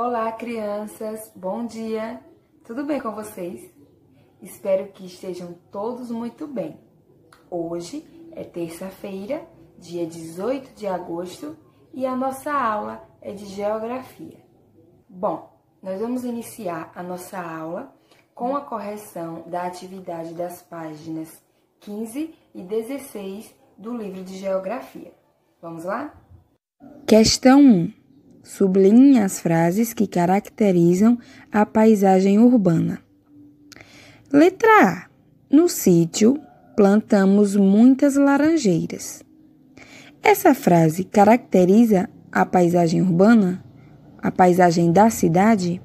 Olá, crianças! Bom dia! Tudo bem com vocês? Espero que estejam todos muito bem. Hoje é terça-feira, dia 18 de agosto, e a nossa aula é de Geografia. Bom, nós vamos iniciar a nossa aula com a correção da atividade das páginas 15 e 16 do livro de Geografia. Vamos lá? Questão 1 sublinha as frases que caracterizam a paisagem urbana. Letra A. No sítio plantamos muitas laranjeiras. Essa frase caracteriza a paisagem urbana? A paisagem da cidade?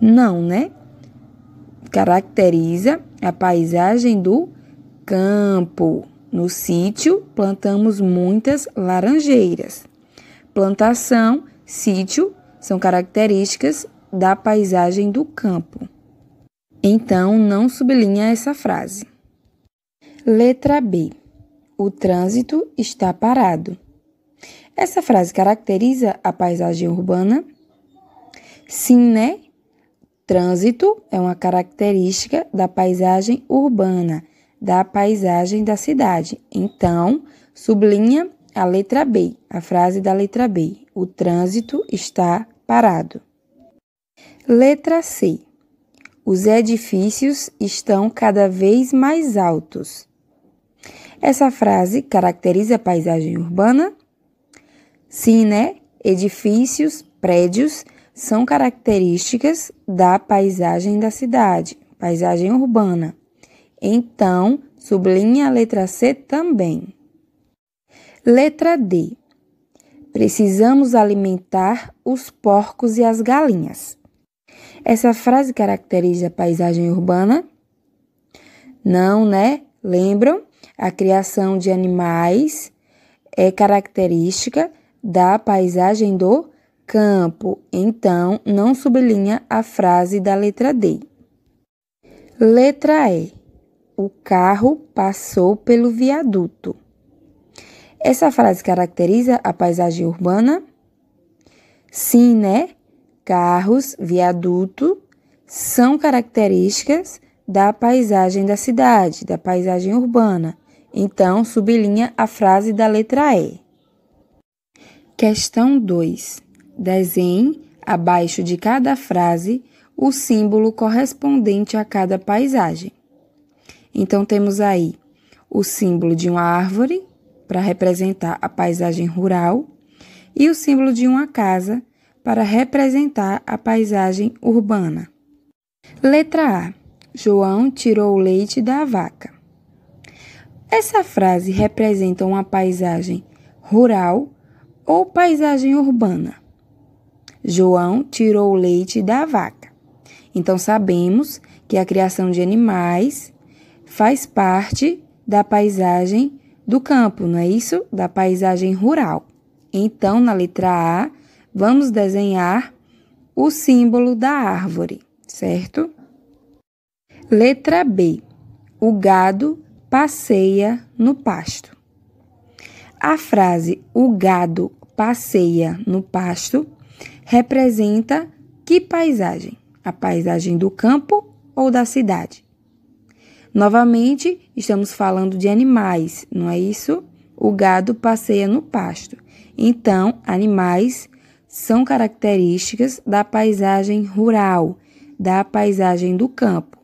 Não, né? Caracteriza a paisagem do campo. No sítio plantamos muitas laranjeiras. Plantação, sítio são características da paisagem do campo. Então, não sublinha essa frase. Letra B. O trânsito está parado. Essa frase caracteriza a paisagem urbana? Sim, né? Trânsito é uma característica da paisagem urbana, da paisagem da cidade. Então, sublinha a letra B, a frase da letra B. O trânsito está parado. Letra C. Os edifícios estão cada vez mais altos. Essa frase caracteriza a paisagem urbana? Sim, né? Edifícios, prédios são características da paisagem da cidade, paisagem urbana. Então, sublinha a letra C também. Letra D. Precisamos alimentar os porcos e as galinhas. Essa frase caracteriza a paisagem urbana? Não, né? Lembram? A criação de animais é característica da paisagem do campo, então não sublinha a frase da letra D. Letra E. O carro passou pelo viaduto. Essa frase caracteriza a paisagem urbana? Sim, né? Carros, viaduto são características da paisagem da cidade, da paisagem urbana. Então, sublinha a frase da letra E. Questão 2. Desenhe abaixo de cada frase o símbolo correspondente a cada paisagem. Então, temos aí o símbolo de uma árvore, para representar a paisagem rural, e o símbolo de uma casa para representar a paisagem urbana. Letra A. João tirou o leite da vaca. Essa frase representa uma paisagem rural ou paisagem urbana. João tirou o leite da vaca. Então sabemos que a criação de animais faz parte da paisagem do campo, não é isso? Da paisagem rural. Então, na letra A, vamos desenhar o símbolo da árvore, certo? Letra B. O gado passeia no pasto. A frase o gado passeia no pasto representa que paisagem? A paisagem do campo ou da cidade? Novamente, estamos falando de animais, não é isso? O gado passeia no pasto. Então, animais são características da paisagem rural, da paisagem do campo.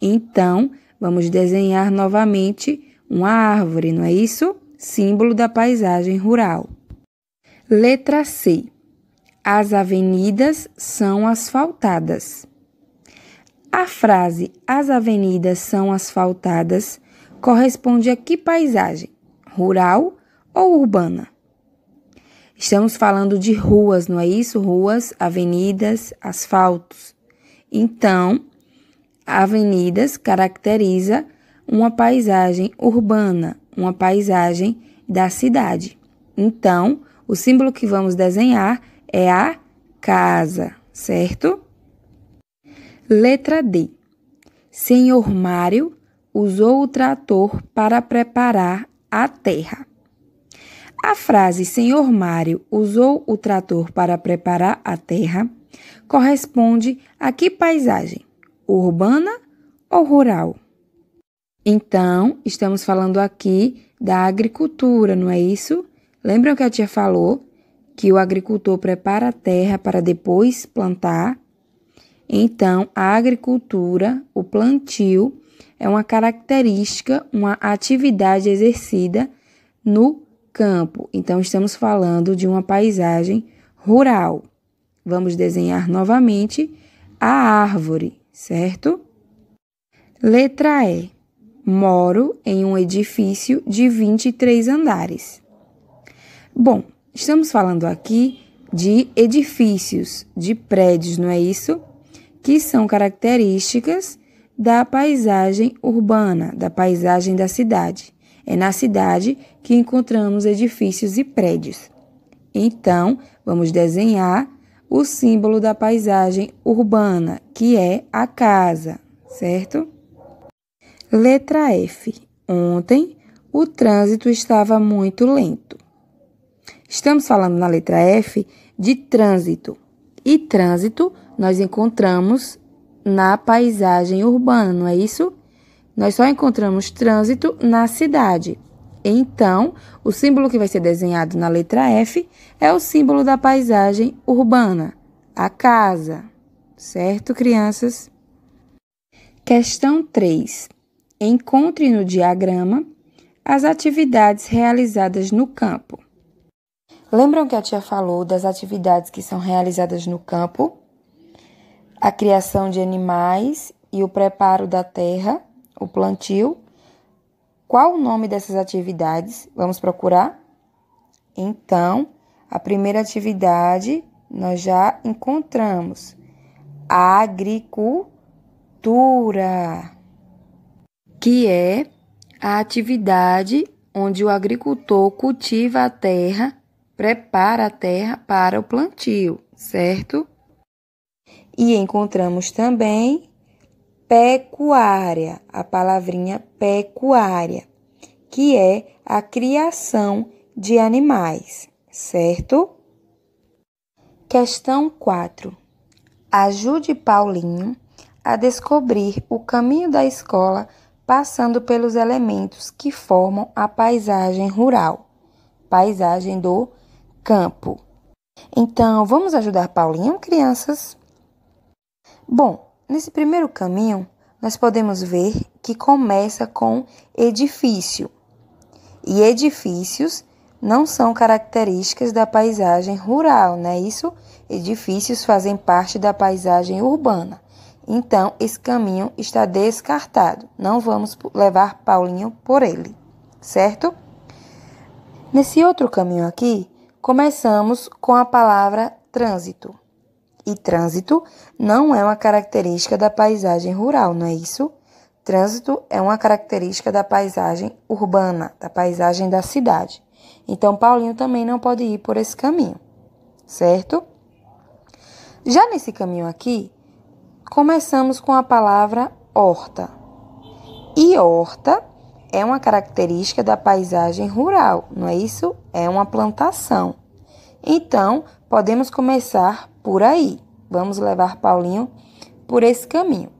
Então, vamos desenhar novamente uma árvore, não é isso? Símbolo da paisagem rural. Letra C. As avenidas são asfaltadas. A frase As avenidas são asfaltadas corresponde a que paisagem? Rural ou urbana? Estamos falando de ruas, não é isso? Ruas, avenidas, asfaltos. Então, avenidas caracteriza uma paisagem urbana, uma paisagem da cidade. Então, o símbolo que vamos desenhar é a casa, certo? Letra D. Senhor Mário usou o trator para preparar a terra. A frase Senhor Mário usou o trator para preparar a terra corresponde a que paisagem? Urbana ou rural? Então, estamos falando aqui da agricultura, não é isso? Lembram que a tia falou que o agricultor prepara a terra para depois plantar? Então, a agricultura, o plantio, é uma característica, uma atividade exercida no campo. Então, estamos falando de uma paisagem rural. Vamos desenhar novamente a árvore, certo? Letra E. Moro em um edifício de 23 andares. Bom, estamos falando aqui de edifícios, de prédios, não é isso? que são características da paisagem urbana, da paisagem da cidade. É na cidade que encontramos edifícios e prédios. Então, vamos desenhar o símbolo da paisagem urbana, que é a casa, certo? Letra F. Ontem o trânsito estava muito lento. Estamos falando na letra F de trânsito e trânsito nós encontramos na paisagem urbana, não é isso? Nós só encontramos trânsito na cidade. Então, o símbolo que vai ser desenhado na letra F é o símbolo da paisagem urbana, a casa. Certo, crianças? Questão 3. Encontre no diagrama as atividades realizadas no campo. Lembram que a tia falou das atividades que são realizadas no campo? A criação de animais e o preparo da terra, o plantio. Qual o nome dessas atividades? Vamos procurar? Então, a primeira atividade nós já encontramos: a agricultura, que é a atividade onde o agricultor cultiva a terra prepara a terra para o plantio, certo? E encontramos também pecuária, a palavrinha pecuária, que é a criação de animais, certo? Questão 4. Ajude Paulinho a descobrir o caminho da escola passando pelos elementos que formam a paisagem rural. Paisagem do campo. Então, vamos ajudar Paulinho, crianças? Bom, nesse primeiro caminho, nós podemos ver que começa com edifício. E edifícios não são características da paisagem rural, né? Isso, edifícios fazem parte da paisagem urbana. Então, esse caminho está descartado. Não vamos levar Paulinho por ele, certo? Nesse outro caminho aqui, Começamos com a palavra trânsito. E trânsito não é uma característica da paisagem rural, não é isso? Trânsito é uma característica da paisagem urbana, da paisagem da cidade. Então, Paulinho também não pode ir por esse caminho, certo? Já nesse caminho aqui, começamos com a palavra horta. E horta é uma característica da paisagem rural, não é isso? É uma plantação. Então, podemos começar por aí. Vamos levar Paulinho por esse caminho.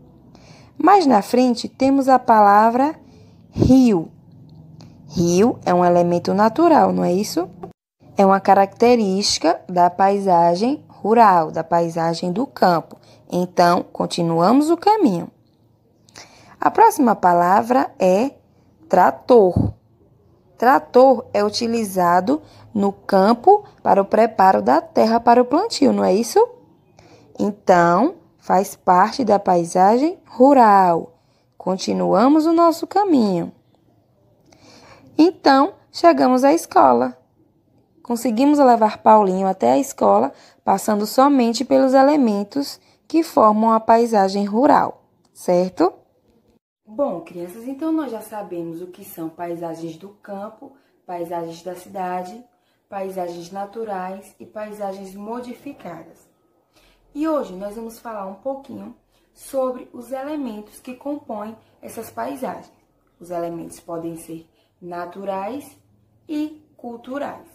Mais na frente temos a palavra rio. Rio é um elemento natural, não é isso? É uma característica da paisagem rural, da paisagem do campo. Então, continuamos o caminho. A próxima palavra é trator. Trator é utilizado no campo para o preparo da terra para o plantio, não é isso? Então, faz parte da paisagem rural. Continuamos o nosso caminho. Então, chegamos à escola. Conseguimos levar Paulinho até a escola, passando somente pelos elementos que formam a paisagem rural, certo? Bom, crianças, então nós já sabemos o que são paisagens do campo, paisagens da cidade, paisagens naturais e paisagens modificadas. E hoje nós vamos falar um pouquinho sobre os elementos que compõem essas paisagens. Os elementos podem ser naturais e culturais.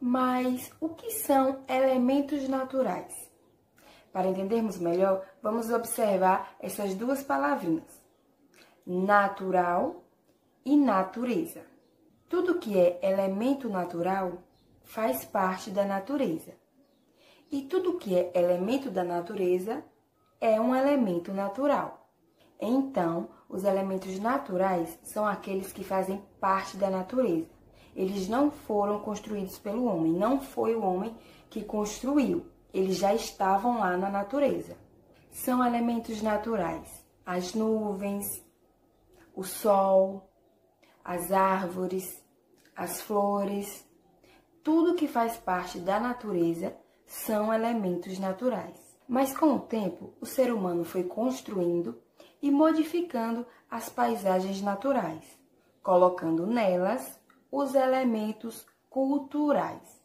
Mas o que são elementos naturais? Para entendermos melhor, vamos observar essas duas palavrinhas natural e natureza. Tudo que é elemento natural faz parte da natureza. E tudo que é elemento da natureza é um elemento natural. Então, os elementos naturais são aqueles que fazem parte da natureza. Eles não foram construídos pelo homem, não foi o homem que construiu. Eles já estavam lá na natureza. São elementos naturais: as nuvens, o sol, as árvores, as flores, tudo que faz parte da natureza são elementos naturais. Mas com o tempo, o ser humano foi construindo e modificando as paisagens naturais, colocando nelas os elementos culturais.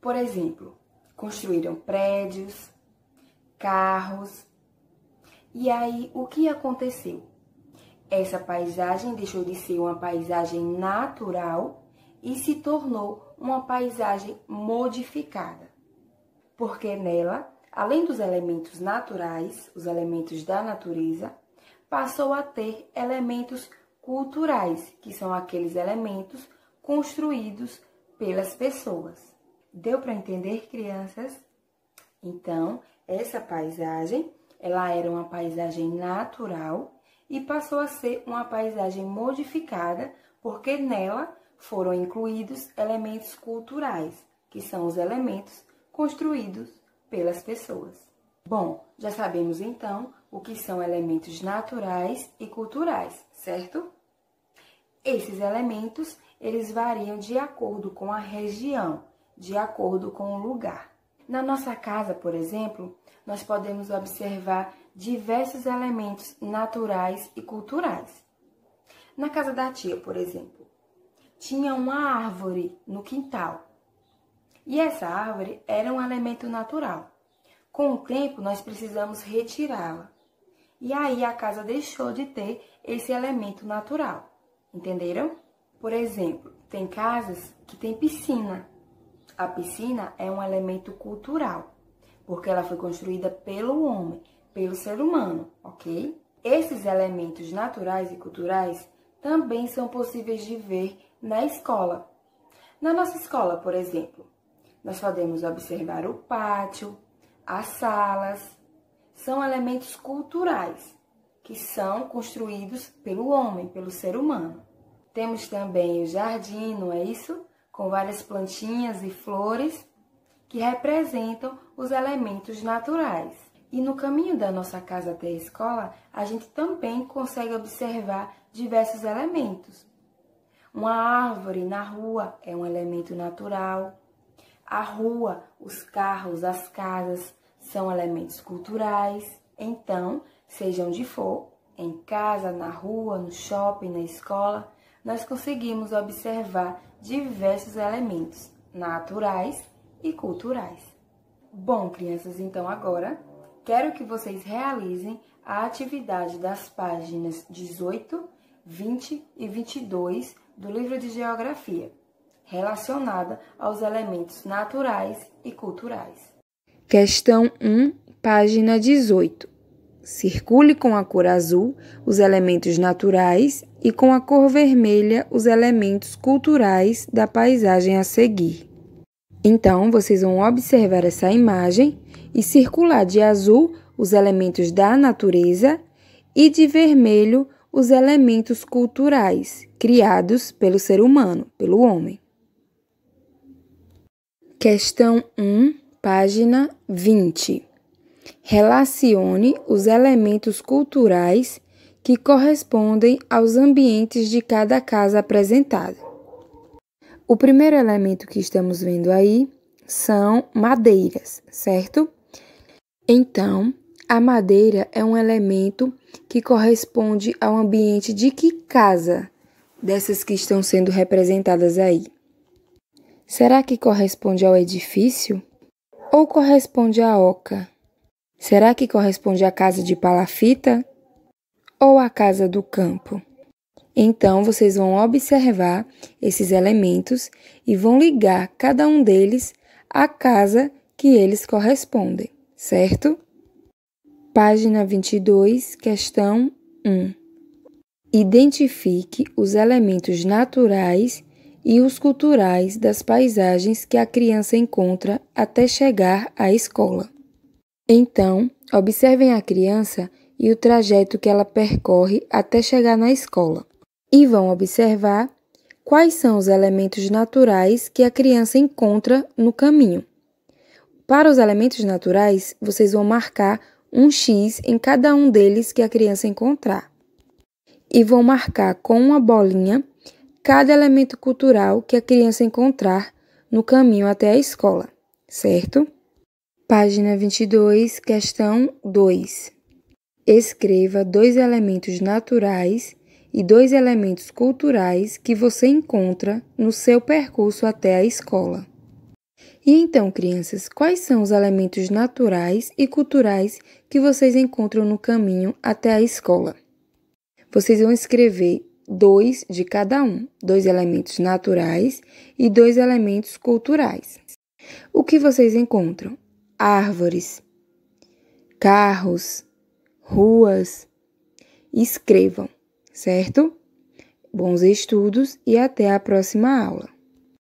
Por exemplo, construíram prédios, carros. E aí, o que aconteceu? Essa paisagem deixou de ser uma paisagem natural e se tornou uma paisagem modificada, porque nela, além dos elementos naturais, os elementos da natureza, passou a ter elementos culturais, que são aqueles elementos construídos pelas pessoas. Deu para entender, crianças? Então, essa paisagem, ela era uma paisagem natural e passou a ser uma paisagem modificada, porque nela foram incluídos elementos culturais, que são os elementos construídos pelas pessoas. Bom, já sabemos então o que são elementos naturais e culturais, certo? Esses elementos, eles variam de acordo com a região, de acordo com o lugar. Na nossa casa, por exemplo, nós podemos observar diversos elementos naturais e culturais. Na casa da tia, por exemplo, tinha uma árvore no quintal. E essa árvore era um elemento natural. Com o tempo, nós precisamos retirá-la. E aí a casa deixou de ter esse elemento natural. Entenderam? Por exemplo, tem casas que têm piscina. A piscina é um elemento cultural, porque ela foi construída pelo homem pelo ser humano, ok? Esses elementos naturais e culturais também são possíveis de ver na escola. Na nossa escola, por exemplo, nós podemos observar o pátio, as salas. São elementos culturais que são construídos pelo homem, pelo ser humano. Temos também o jardim, não é isso? Com várias plantinhas e flores que representam os elementos naturais. E no caminho da nossa casa até a escola, a gente também consegue observar diversos elementos. Uma árvore na rua é um elemento natural. A rua, os carros, as casas são elementos culturais. Então, seja onde for, em casa, na rua, no shopping, na escola, nós conseguimos observar diversos elementos naturais e culturais. Bom, crianças, então agora quero que vocês realizem a atividade das páginas 18, 20 e 22 do livro de Geografia, relacionada aos elementos naturais e culturais. Questão 1, página 18. Circule com a cor azul os elementos naturais e com a cor vermelha os elementos culturais da paisagem a seguir. Então, vocês vão observar essa imagem e circular de azul os elementos da natureza e de vermelho os elementos culturais criados pelo ser humano, pelo homem. Questão 1, página 20. Relacione os elementos culturais que correspondem aos ambientes de cada casa apresentada. O primeiro elemento que estamos vendo aí são madeiras, certo? Então, a madeira é um elemento que corresponde ao ambiente de que casa dessas que estão sendo representadas aí? Será que corresponde ao edifício? Ou corresponde à oca? Será que corresponde à casa de palafita? Ou à casa do campo? Então, vocês vão observar esses elementos e vão ligar cada um deles à casa que eles correspondem, certo? Página 22, questão 1. Identifique os elementos naturais e os culturais das paisagens que a criança encontra até chegar à escola. Então, observem a criança e o trajeto que ela percorre até chegar na escola e vão observar quais são os elementos naturais que a criança encontra no caminho. Para os elementos naturais, vocês vão marcar um X em cada um deles que a criança encontrar. E vão marcar com uma bolinha cada elemento cultural que a criança encontrar no caminho até a escola, certo? Página 22, questão 2. Escreva dois elementos naturais e dois elementos culturais que você encontra no seu percurso até a escola. E então, crianças, quais são os elementos naturais e culturais que vocês encontram no caminho até a escola? Vocês vão escrever dois de cada um, dois elementos naturais e dois elementos culturais. O que vocês encontram? Árvores, carros, ruas. Escrevam certo? Bons estudos e até a próxima aula!